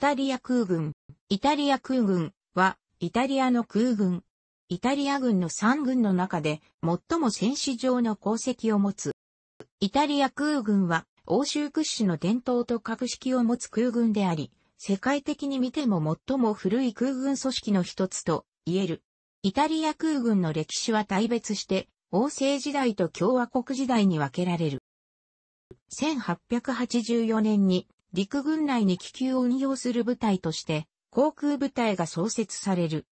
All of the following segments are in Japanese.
タリア空軍。イタリア空軍は、イタリアの空軍。イタリア軍の3軍の中で、最も戦士上の功績を持つ。イタリア空軍は、欧州屈指の伝統と格式を持つ空軍であり、世界的に見ても最も古い空軍組織の一つと言える。イタリア空軍の歴史は大別して、王政時代と共和国時代に分けられる。1884年に陸軍内に気球を運用する部隊として、航空部隊が創設される。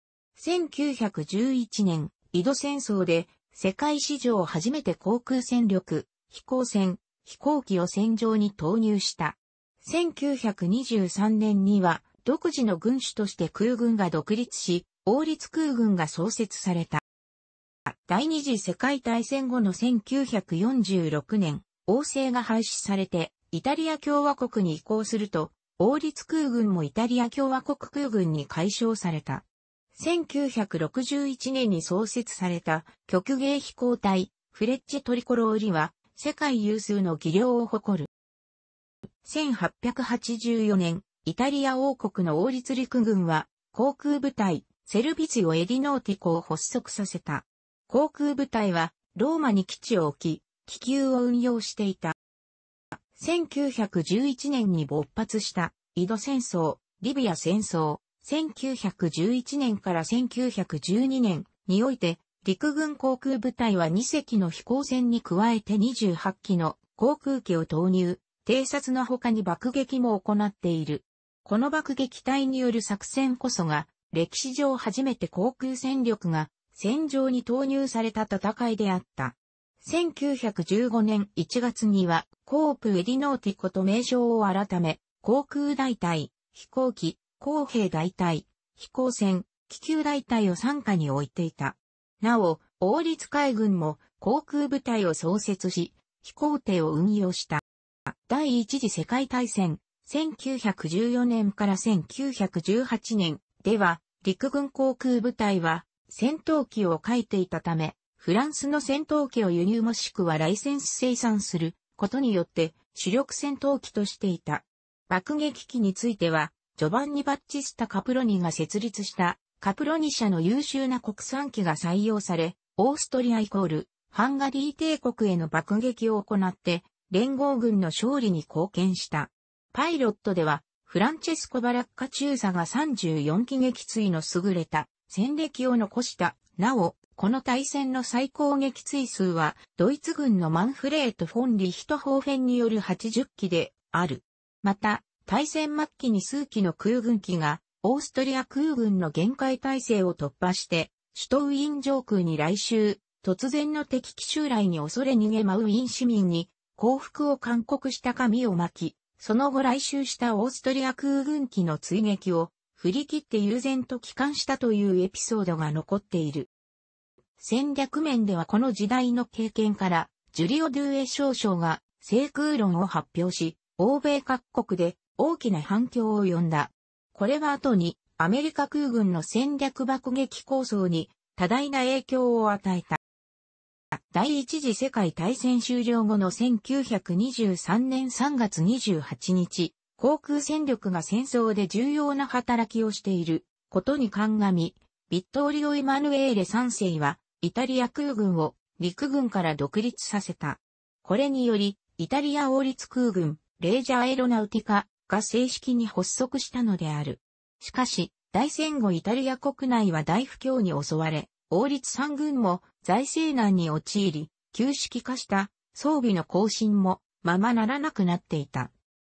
1911年、井戸戦争で、世界史上初めて航空戦力、飛行船、飛行機を戦場に投入した。1923年には、独自の軍種として空軍が独立し、王立空軍が創設された。第二次世界大戦後の1946年、王政が廃止されて、イタリア共和国に移行すると、王立空軍もイタリア共和国空軍に解消された。1961年に創設された極芸飛行隊、フレッチェトリコローリは、世界有数の技量を誇る。1884年、イタリア王国の王立陸軍は、航空部隊、セルビツィオ・エディノーティコを発足させた。航空部隊は、ローマに基地を置き、気球を運用していた。1911年に勃発した井戸戦争、リビア戦争、1911年から1912年において、陸軍航空部隊は2隻の飛行船に加えて28機の航空機を投入、偵察の他に爆撃も行っている。この爆撃隊による作戦こそが、歴史上初めて航空戦力が戦場に投入された戦いであった。1915年1月には、コープエディノーティコと名称を改め、航空大隊、飛行機、航兵大隊、飛行船、気球大隊を傘下に置いていた。なお、王立海軍も航空部隊を創設し、飛行艇を運用した。第一次世界大戦、1914年から1918年では、陸軍航空部隊は戦闘機を書いていたため、フランスの戦闘機を輸入もしくはライセンス生産することによって主力戦闘機としていた。爆撃機については、ジョバンニ・バッチスタ・カプロニが設立したカプロニ社の優秀な国産機が採用され、オーストリアイコールハンガリー帝国への爆撃を行って連合軍の勝利に貢献した。パイロットではフランチェスコ・バラッカ中佐が34機撃墜の優れた戦歴を残した。なお、この対戦の最高撃墜数は、ドイツ軍のマンフレート・フォン・リヒトホーフェンによる80機である。また、対戦末期に数機の空軍機が、オーストリア空軍の限界体制を突破して、首都ウィーン上空に来襲、突然の敵機襲来に恐れ逃げ舞うウィーン市民に、降伏を勧告した紙を巻き、その後来襲したオーストリア空軍機の追撃を振り切って悠然と帰還したというエピソードが残っている。戦略面ではこの時代の経験から、ジュリオ・ドゥエ少将が、制空論を発表し、欧米各国で大きな反響を呼んだ。これは後に、アメリカ空軍の戦略爆撃構想に多大な影響を与えた。第一次世界大戦終了後の1923年3月28日、航空戦力が戦争で重要な働きをしていることに鑑み、ビットーリオ・イマヌエーレ3世はイタリア空軍を陸軍から独立させた。これにより、イタリア王立空軍、レージャーエロナウティカが正式に発足したのである。しかし、大戦後イタリア国内は大不況に襲われ、王立三軍も財政難に陥り、旧式化した装備の更新もままならなくなっていた。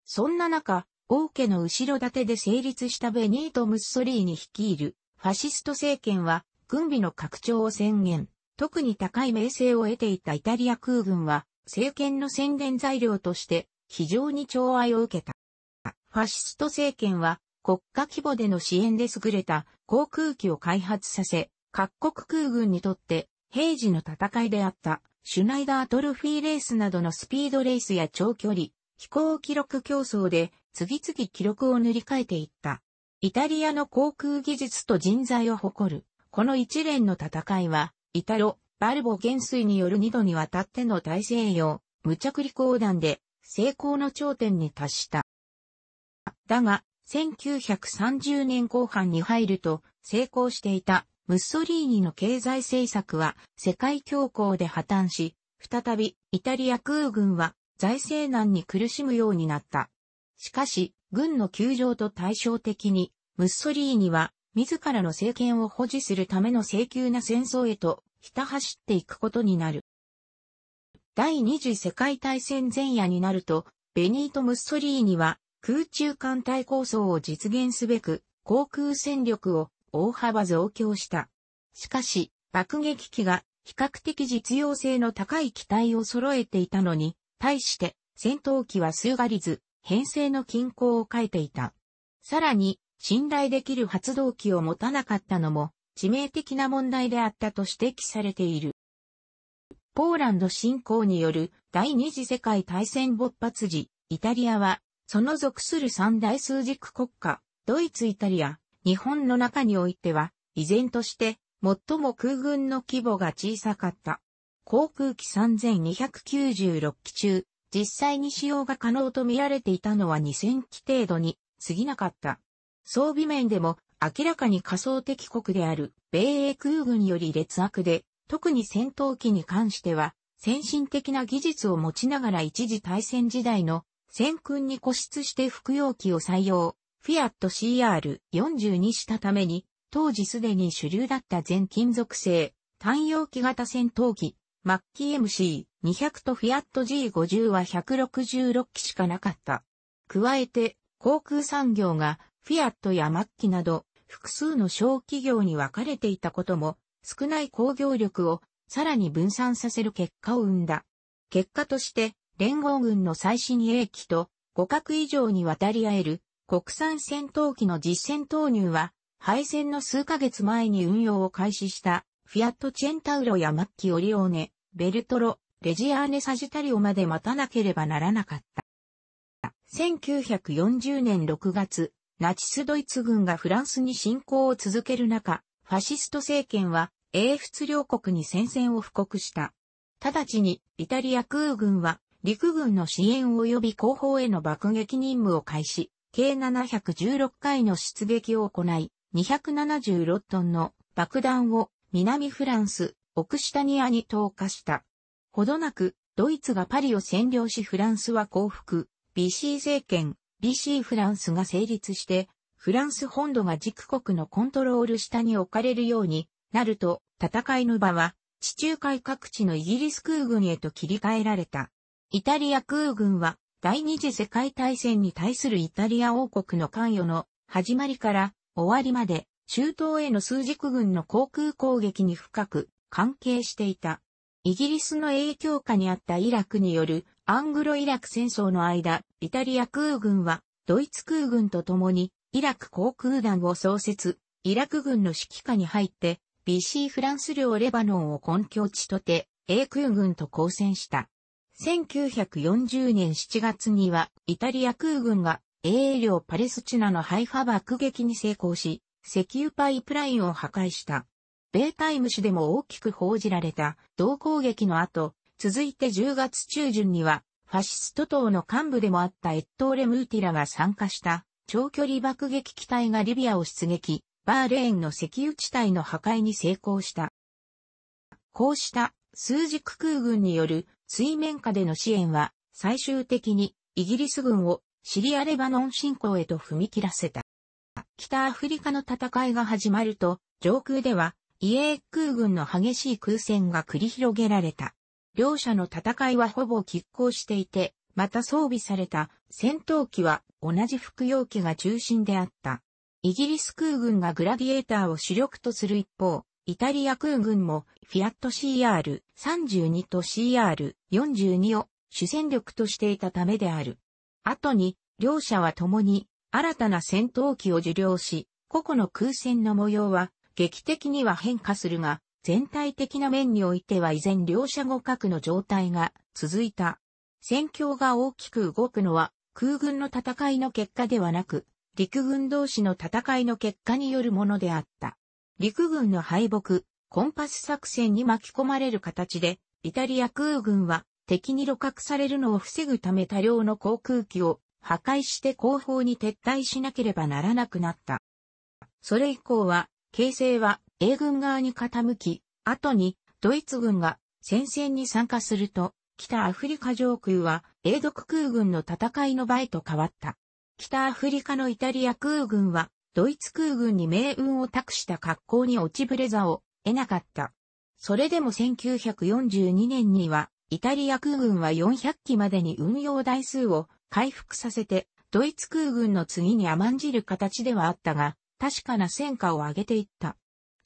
そんな中、王家の後ろ盾で成立したベニート・ムッソリーに率いるファシスト政権は軍備の拡張を宣言。特に高い名声を得ていたイタリア空軍は、政権の宣伝材料として、非常に寵愛を受けた。ファシスト政権は、国家規模での支援で優れた航空機を開発させ、各国空軍にとって平時の戦いであったシュナイダートルフィーレースなどのスピードレースや長距離、飛行記録競争で次々記録を塗り替えていった。イタリアの航空技術と人材を誇るこの一連の戦いは、イタロ、バルボ元帥による二度にわたっての大西洋、無着陸横断で、成功の頂点に達した。だが、1930年後半に入ると、成功していた、ムッソリーニの経済政策は、世界恐慌で破綻し、再び、イタリア空軍は、財政難に苦しむようになった。しかし、軍の窮状と対照的に、ムッソリーニは自らの政権を保持するための請求な戦争へと、ひた走っていくことになる。第二次世界大戦前夜になると、ベニート・ムッソリーニは、空中艦隊構想を実現すべく、航空戦力を大幅増強した。しかし、爆撃機が比較的実用性の高い機体を揃えていたのに、対して戦闘機は数がりず、編成の均衡を変えていた。さらに、信頼できる発動機を持たなかったのも致命的な問題であったと指摘されている。ポーランド侵攻による第二次世界大戦勃発時、イタリアは、その属する三大数軸国家、ドイツ・イタリア、日本の中においては、依然として、最も空軍の規模が小さかった。航空機3296機中、実際に使用が可能と見られていたのは2000機程度に過ぎなかった。装備面でも明らかに仮想敵国である米英空軍より劣悪で、特に戦闘機に関しては、先進的な技術を持ちながら一時大戦時代の戦訓に固執して服用機を採用、フィアット CR40 にしたために、当時すでに主流だった全金属製、単容機型戦闘機、マッキー MC200 とフィアット G50 は166機しかなかった。加えて、航空産業がフィアットやマッキなど複数の小企業に分かれていたことも少ない工業力をさらに分散させる結果を生んだ。結果として連合軍の最新鋭機と互角以上に渡り合える国産戦闘機の実戦投入は敗戦の数ヶ月前に運用を開始したフィアットチェンタウロやマッキオリオーネ、ベルトロ、レジアーネ・サジタリオまで待たなければならなかった。1940年6月、ナチスドイツ軍がフランスに侵攻を続ける中、ファシスト政権は英仏両国に戦線を布告した。直ちにイタリア空軍は陸軍の支援及び後方への爆撃任務を開始、計716回の出撃を行い、276トンの爆弾を南フランス、オクシタニアに投下した。ほどなく、ドイツがパリを占領しフランスは降伏、ビシー政権、BC フランスが成立して、フランス本土が軸国のコントロール下に置かれるようになると、戦いの場は、地中海各地のイギリス空軍へと切り替えられた。イタリア空軍は、第二次世界大戦に対するイタリア王国の関与の始まりから終わりまで、中東への数軸軍の航空攻撃に深く関係していた。イギリスの影響下にあったイラクによるアングロイラク戦争の間、イタリア空軍はドイツ空軍と共にイラク航空団を創設、イラク軍の指揮下に入って、BC フランス領レバノンを根拠地とて、英空軍と交戦した。1940年7月には、イタリア空軍が英領パレスチナのハイファ爆撃に成功し、石油パイプラインを破壊した。米タイム誌でも大きく報じられた同攻撃の後、続いて10月中旬にはファシスト党の幹部でもあったエットーレ・ムーティラが参加した長距離爆撃機体がリビアを出撃、バーレーンの石油地帯の破壊に成功した。こうした数軸空軍による水面下での支援は最終的にイギリス軍をシリアレバノン侵攻へと踏み切らせた。北アフリカの戦いが始まると上空ではイエー空軍の激しい空戦が繰り広げられた。両者の戦いはほぼ拮抗していて、また装備された戦闘機は同じ服用機が中心であった。イギリス空軍がグラディエーターを主力とする一方、イタリア空軍もフィアット CR32 と CR42 を主戦力としていたためである。後に、両者は共に新たな戦闘機を受領し、個々の空戦の模様は劇的には変化するが、全体的な面においては依然両者互角の状態が続いた。戦況が大きく動くのは空軍の戦いの結果ではなく、陸軍同士の戦いの結果によるものであった。陸軍の敗北、コンパス作戦に巻き込まれる形で、イタリア空軍は敵に露獲されるのを防ぐため多量の航空機を破壊して後方に撤退しなければならなくなった。それ以降は、形勢は英軍側に傾き、後にドイツ軍が戦線に参加すると、北アフリカ上空は英独空軍の戦いの場へと変わった。北アフリカのイタリア空軍はドイツ空軍に命運を託した格好に落ちぶれざを得なかった。それでも1942年にはイタリア空軍は400機までに運用台数を回復させて、ドイツ空軍の次に甘んじる形ではあったが、確かな戦果を上げていった。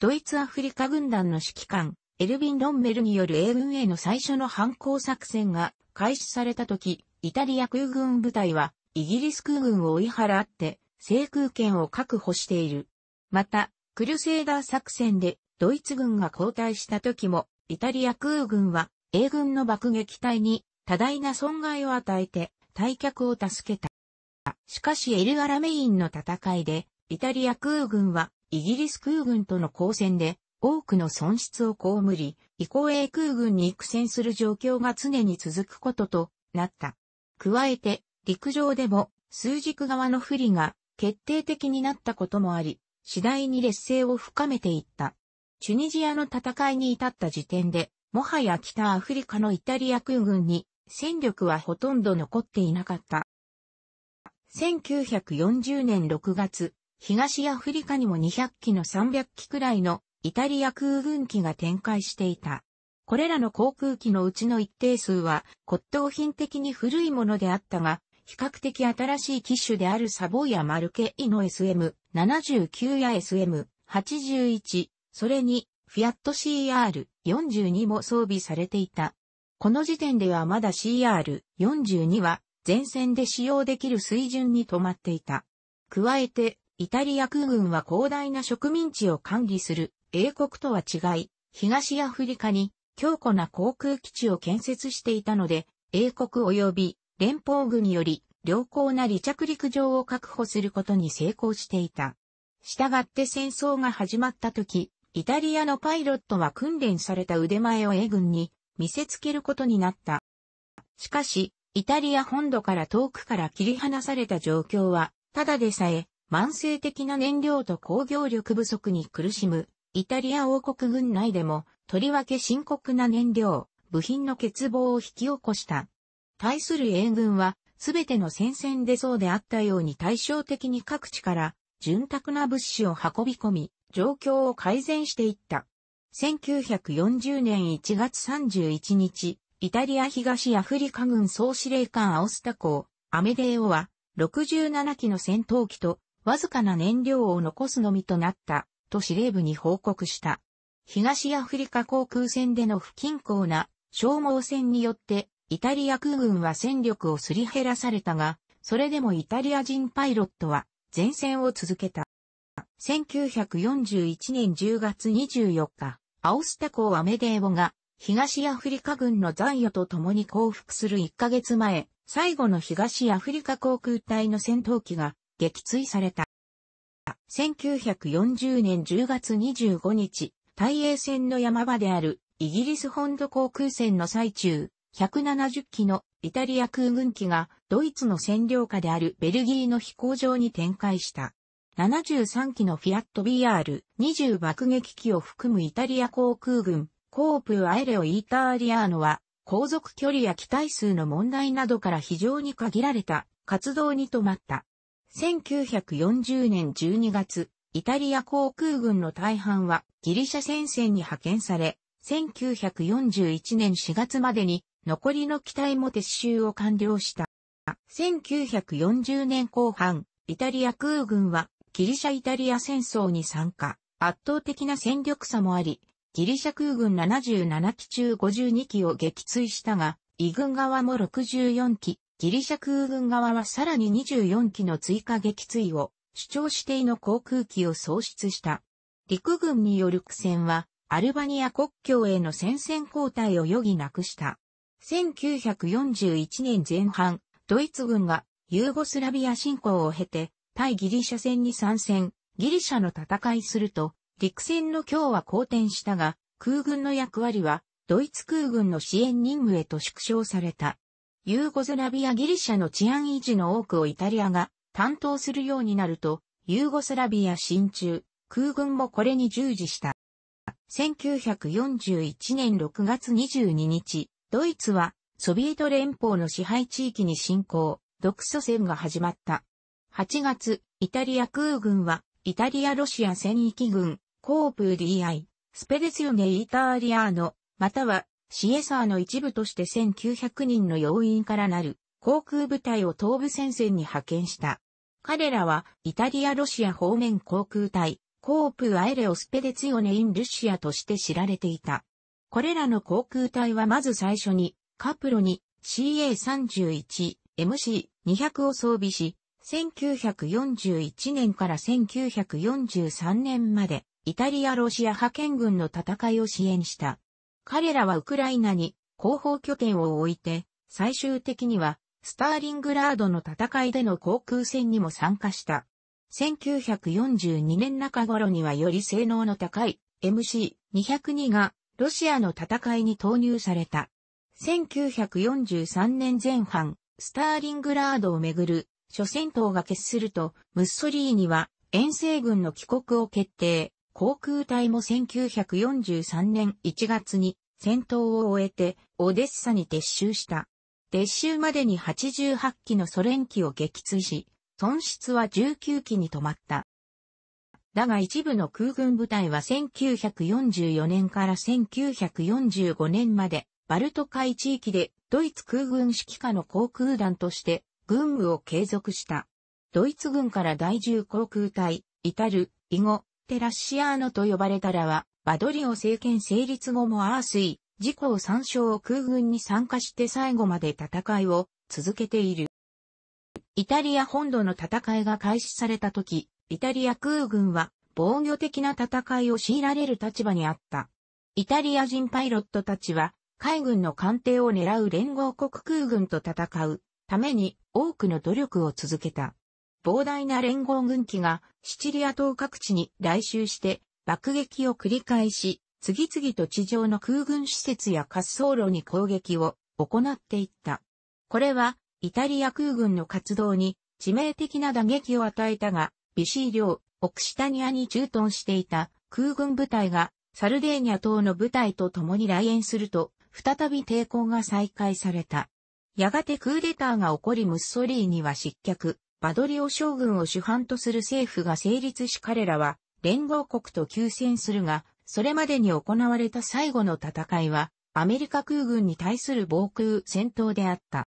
ドイツアフリカ軍団の指揮官、エルヴィン・ロンメルによる英軍への最初の反抗作戦が開始された時、イタリア空軍部隊はイギリス空軍を追い払って制空権を確保している。また、クルセイダー作戦でドイツ軍が後退した時も、イタリア空軍は英軍の爆撃隊に多大な損害を与えて退却を助けた。しかしエル・アラメインの戦いで、イタリア空軍はイギリス空軍との交戦で多くの損失を被り、移行英空軍に苦戦する状況が常に続くこととなった。加えて、陸上でも数軸側の不利が決定的になったこともあり、次第に劣勢を深めていった。チュニジアの戦いに至った時点で、もはや北アフリカのイタリア空軍に戦力はほとんど残っていなかった。1940年6月、東アフリカにも200機の300機くらいのイタリア空軍機が展開していた。これらの航空機のうちの一定数は骨董品的に古いものであったが、比較的新しい機種であるサボイやマルケイの SM79 や SM81、それにフィアット CR42 も装備されていた。この時点ではまだ CR42 は前線で使用できる水準に止まっていた。加えてイタリア空軍は広大な植民地を管理する英国とは違い、東アフリカに強固な航空基地を建設していたので、英国及び連邦軍より良好な離着陸場を確保することに成功していた。したがって戦争が始まった時、イタリアのパイロットは訓練された腕前を英軍に見せつけることになった。しかし、イタリア本土から遠くから切り離された状況は、ただでさえ慢性的な燃料と工業力不足に苦しむ、イタリア王国軍内でも、とりわけ深刻な燃料、部品の欠乏を引き起こした。対する英軍は、すべての戦線でそうであったように対照的に各地から、潤沢な物資を運び込み、状況を改善していった。1940年1月31日、イタリア東アフリカ軍総司令官アオスタ港、アメデーオは、67機の戦闘機とわずかな燃料を残すのみとなった、と司令部に報告した。東アフリカ航空戦での不均衡な消耗戦によって、イタリア空軍は戦力をすり減らされたが、それでもイタリア人パイロットは前線を続けた。1941年10月24日、アオスタ港アメデーボが東アフリカ軍の残余と共に降伏する1ヶ月前、最後の東アフリカ航空隊の戦闘機が撃墜された。1940年10月25日、大英戦の山場であるイギリス本土航空戦の最中、170機のイタリア空軍機がドイツの占領下であるベルギーの飛行場に展開した。73機のフィアット BR20 爆撃機を含むイタリア航空軍、コープアエレオイーターリアーノは、航続距離や機体数の問題などから非常に限られた活動に止まった。1940年12月、イタリア航空軍の大半はギリシャ戦線に派遣され、1941年4月までに残りの機体も撤収を完了した。1940年後半、イタリア空軍はギリシャイタリア戦争に参加。圧倒的な戦力差もあり、ギリシャ空軍77機中52機を撃墜したが、イ軍側も64機、ギリシャ空軍側はさらに24機の追加撃墜を主張指定の航空機を喪失した。陸軍による苦戦はアルバニア国境への戦線交代を余儀なくした。1941年前半、ドイツ軍がユーゴスラビア侵攻を経て対ギリシャ戦に参戦、ギリシャの戦いすると陸戦の強は好転したが空軍の役割はドイツ空軍の支援任務へと縮小された。ユーゴスラビアギリシャの治安維持の多くをイタリアが担当するようになると、ユーゴスラビア進駐、空軍もこれに従事した。1941年6月22日、ドイツはソビエト連邦の支配地域に侵攻、独ソ戦が始まった。8月、イタリア空軍は、イタリアロシア戦域軍、コープ DI、スペレツヨネイタリアーノ、またはシエサーの一部として1900人の要員からなる航空部隊を東部戦線に派遣した。彼らはイタリア・ロシア方面航空隊、コープ・アエレオ・スペデツィオネ・イン・ルシアとして知られていた。これらの航空隊はまず最初に、カプロに CA31、MC200 を装備し、1941年から1943年まで、イタリア・ロシア派遣軍の戦いを支援した。彼らはウクライナに広報拠点を置いて、最終的にはスターリングラードの戦いでの航空戦にも参加した。1942年中頃にはより性能の高い MC202 がロシアの戦いに投入された。1943年前半、スターリングラードをめぐる諸戦闘が決すると、ムッソリーニは遠征軍の帰国を決定。航空隊も1943年1月に戦闘を終えてオデッサに撤収した。撤収までに88機のソ連機を撃墜し、損失は19機に止まった。だが一部の空軍部隊は1944年から1945年までバルト海地域でドイツ空軍指揮下の航空団として軍務を継続した。ドイツ軍から第10航空隊、イタル、以後、テラッシアーノと呼ばれたらは、バドリオ政権成立後もアースイ、自公参照空軍に参加して最後まで戦いを続けている。イタリア本土の戦いが開始された時、イタリア空軍は防御的な戦いを強いられる立場にあった。イタリア人パイロットたちは海軍の艦艇を狙う連合国空軍と戦うために多くの努力を続けた。膨大な連合軍機がシチリア島各地に来襲して爆撃を繰り返し、次々と地上の空軍施設や滑走路に攻撃を行っていった。これはイタリア空軍の活動に致命的な打撃を与えたが、ビシー領、オクシタニアに駐屯していた空軍部隊がサルデーニャ島の部隊と共に来園すると、再び抵抗が再開された。やがてクーデターが起こりムッソリーニは失脚、バドリオ将軍を主犯とする政府が成立し彼らは連合国と休戦するが、それまでに行われた最後の戦いは、アメリカ空軍に対する防空戦闘であった。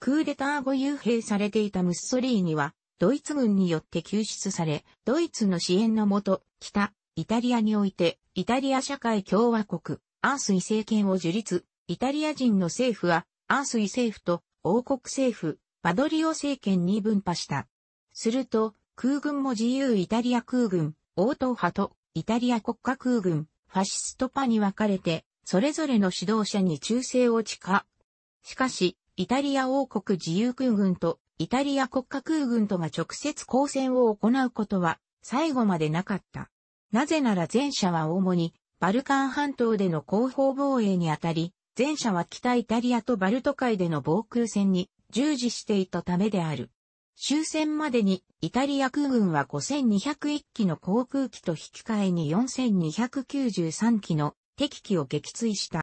クーデター後幽閉されていたムッソリーニは、ドイツ軍によって救出され、ドイツの支援のもと、北、イタリアにおいて、イタリア社会共和国、アースイ政権を樹立、イタリア人の政府は、アースイ政府と王国政府、バドリオ政権に分派した。すると、空軍も自由イタリア空軍、応答派とイタリア国家空軍、ファシスト派に分かれて、それぞれの指導者に忠誠を誓う。しかし、イタリア王国自由空軍とイタリア国家空軍とが直接交戦を行うことは最後までなかった。なぜなら前者は主にバルカン半島での後方防衛にあたり、前者は北イタリアとバルト海での防空戦に従事していたためである。終戦までにイタリア空軍は5201機の航空機と引き換えに4293機の敵機を撃墜した。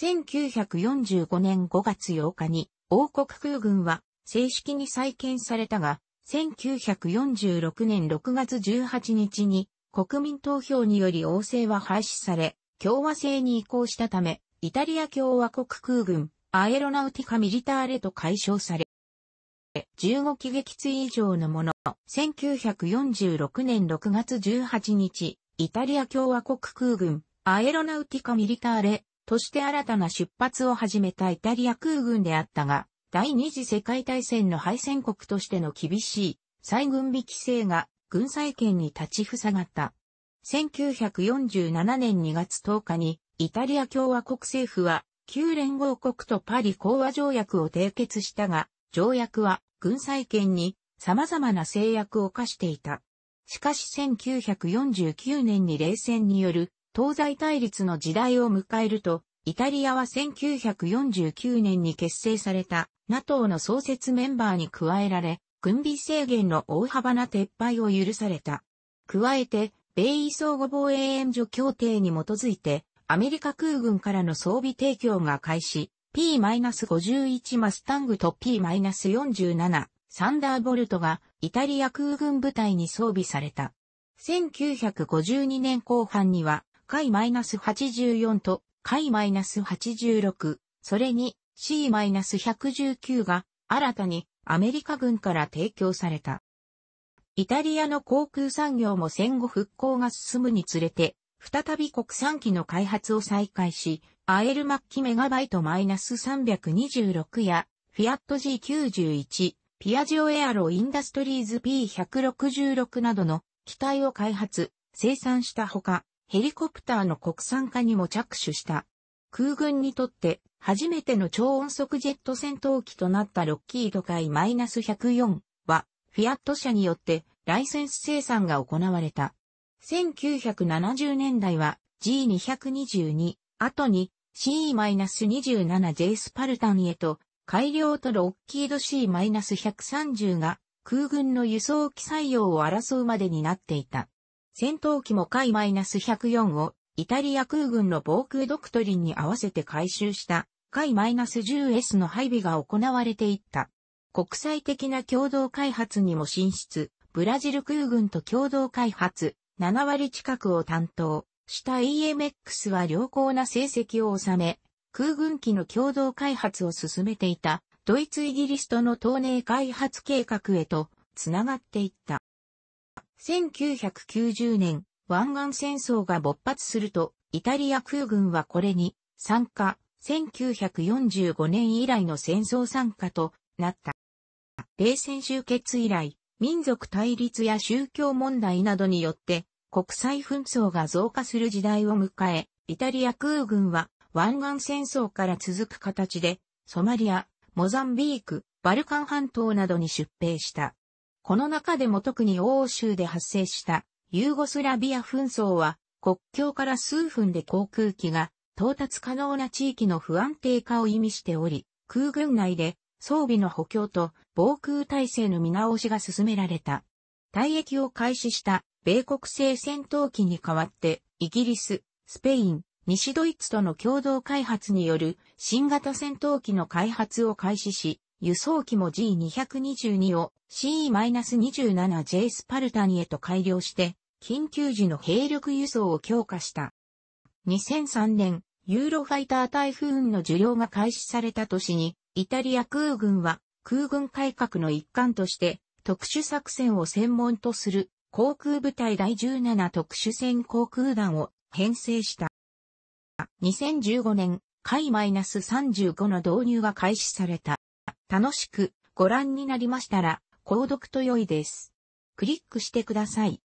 1945年5月8日に王国空軍は正式に再建されたが、1946年6月18日に国民投票により王政は廃止され、共和制に移行したため、イタリア共和国空軍アエロナウティカ・ミリターレと解消され、15機撃墜以上のもの、1946年6月18日、イタリア共和国空軍、アエロナウティカ・ミリターレとして新たな出発を始めたイタリア空軍であったが、第二次世界大戦の敗戦国としての厳しい再軍備規制が軍債権に立ちふさがった。1947年2月10日にイタリア共和国政府は旧連合国とパリ講和条約を締結したが、条約は軍債権に様々な制約を課していた。しかし1949年に冷戦による東西対立の時代を迎えると、イタリアは1949年に結成された NATO の創設メンバーに加えられ、軍備制限の大幅な撤廃を許された。加えて、米伊相互防衛援助協定に基づいて、アメリカ空軍からの装備提供が開始、P-51 マスタングと P-47 サンダーボルトがイタリア空軍部隊に装備された。1952年後半には、海 -84 と海 -86、それに C-119 が新たにアメリカ軍から提供された。イタリアの航空産業も戦後復興が進むにつれて、再び国産機の開発を再開し、アエル末期メガバイトマイナス326や、フィアット G91、ピアジオエアロインダストリーズ P166 などの機体を開発、生産したほか、ヘリコプターの国産化にも着手した。空軍にとって初めての超音速ジェット戦闘機となったロッキード海 -104 は、フィアット社によってライセンス生産が行われた。1970年代は G222、後に C-27J スパルタンへと改良とロッキード C-130 が空軍の輸送機採用を争うまでになっていた。戦闘機も海 -104 をイタリア空軍の防空ドクトリンに合わせて回収した海 -10S の配備が行われていった。国際的な共同開発にも進出、ブラジル空軍と共同開発、7割近くを担当した EMX は良好な成績を収め、空軍機の共同開発を進めていたドイツイギリスとの東寧開発計画へとつながっていった。1990年、湾岸戦争が勃発すると、イタリア空軍はこれに参加、1945年以来の戦争参加となった。冷戦終結以来、民族対立や宗教問題などによって国際紛争が増加する時代を迎え、イタリア空軍は湾岸戦争から続く形で、ソマリア、モザンビーク、バルカン半島などに出兵した。この中でも特に欧州で発生したユーゴスラビア紛争は国境から数分で航空機が到達可能な地域の不安定化を意味しており、空軍内で装備の補強と防空体制の見直しが進められた。退役を開始した米国製戦闘機に代わって、イギリス、スペイン、西ドイツとの共同開発による新型戦闘機の開発を開始し、輸送機も G222 を CE-27J スパルタニへと改良して、緊急時の兵力輸送を強化した。2003年、ユーロファイター台風ンの受領が開始された年に、イタリア空軍は空軍改革の一環として特殊作戦を専門とする航空部隊第17特殊戦航空団を編成した。2015年、海 -35 の導入が開始された。楽しくご覧になりましたら、購読と良いです。クリックしてください。